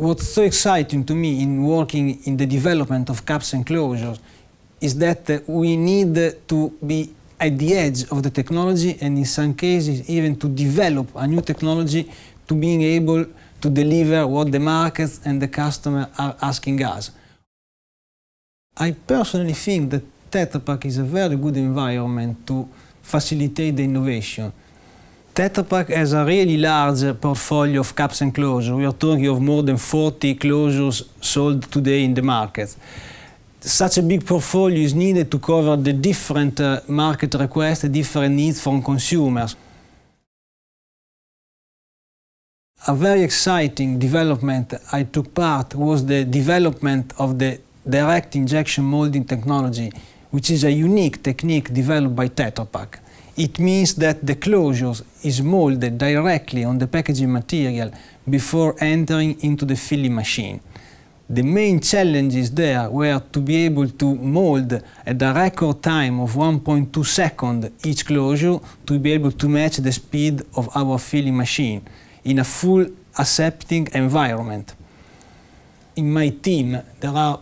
what's so exciting to me in working in the development of caps and closures is that uh, we need to be at the edge of the technology and in some cases even to develop a new technology to being able to deliver what the markets and the customer are asking us. I personally think that Tetra Pak is a very good environment to facilitate the innovation. Tetrapack has a really large portfolio of caps and closures. We are talking of more than 40 closures sold today in the market. Such a big portfolio is needed to cover the different uh, market requests, the different needs from consumers. A very exciting development I took part was the development of the direct injection molding technology, which is a unique technique developed by Tetrapack it means that the closure is molded directly on the packaging material before entering into the filling machine. The main challenges there were to be able to mold at a record time of 1.2 seconds each closure to be able to match the speed of our filling machine in a full accepting environment. In my team, there are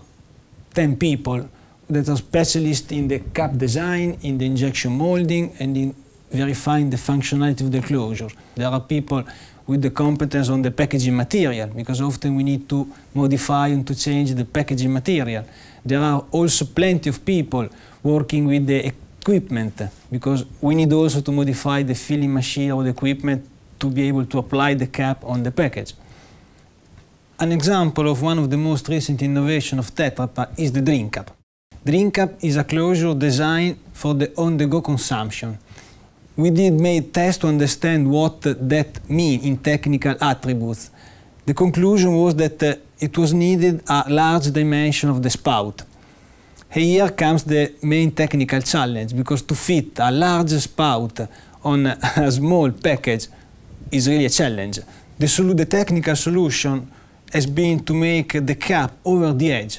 10 people that are specialists in the cap design, in the injection molding, and in verifying the functionality of the closure. There are people with the competence on the packaging material, because often we need to modify and to change the packaging material. There are also plenty of people working with the equipment, because we need also to modify the filling machine or the equipment to be able to apply the cap on the package. An example of one of the most recent innovation of Tetra Pak is the drink cup. Drink DreamCap is a closure designed for the on-the-go consumption. We did make tests to understand what that means in technical attributes. The conclusion was that uh, it was needed a large dimension of the spout. Here comes the main technical challenge, because to fit a large spout on a small package is really a challenge. The, the technical solution has been to make the cap over the edge.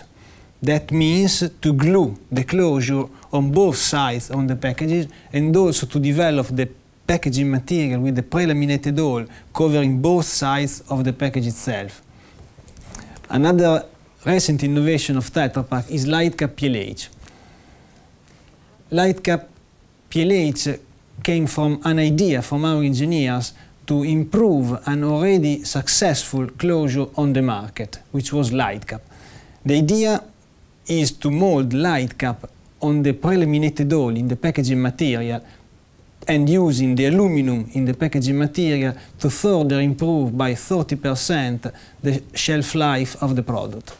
That means to glue the closure on both sides on the packages and also to develop the packaging material with the pre-laminated hole covering both sides of the package itself. Another recent innovation of Tetra Pak is Lightcap PLH. Lightcap PLH came from an idea from our engineers to improve an already successful closure on the market, which was Lightcap. The idea is to mold Lightcap on the preliminated doll in the packaging material and using the aluminum in the packaging material to further improve by 30% the shelf life of the product.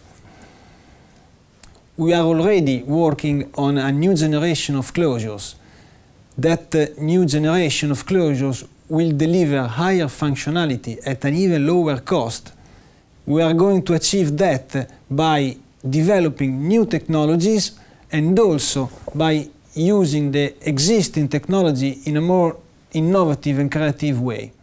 We are already working on a new generation of closures. That uh, new generation of closures will deliver higher functionality at an even lower cost. We are going to achieve that by developing new technologies and also by using the existing technology in a more innovative and creative way.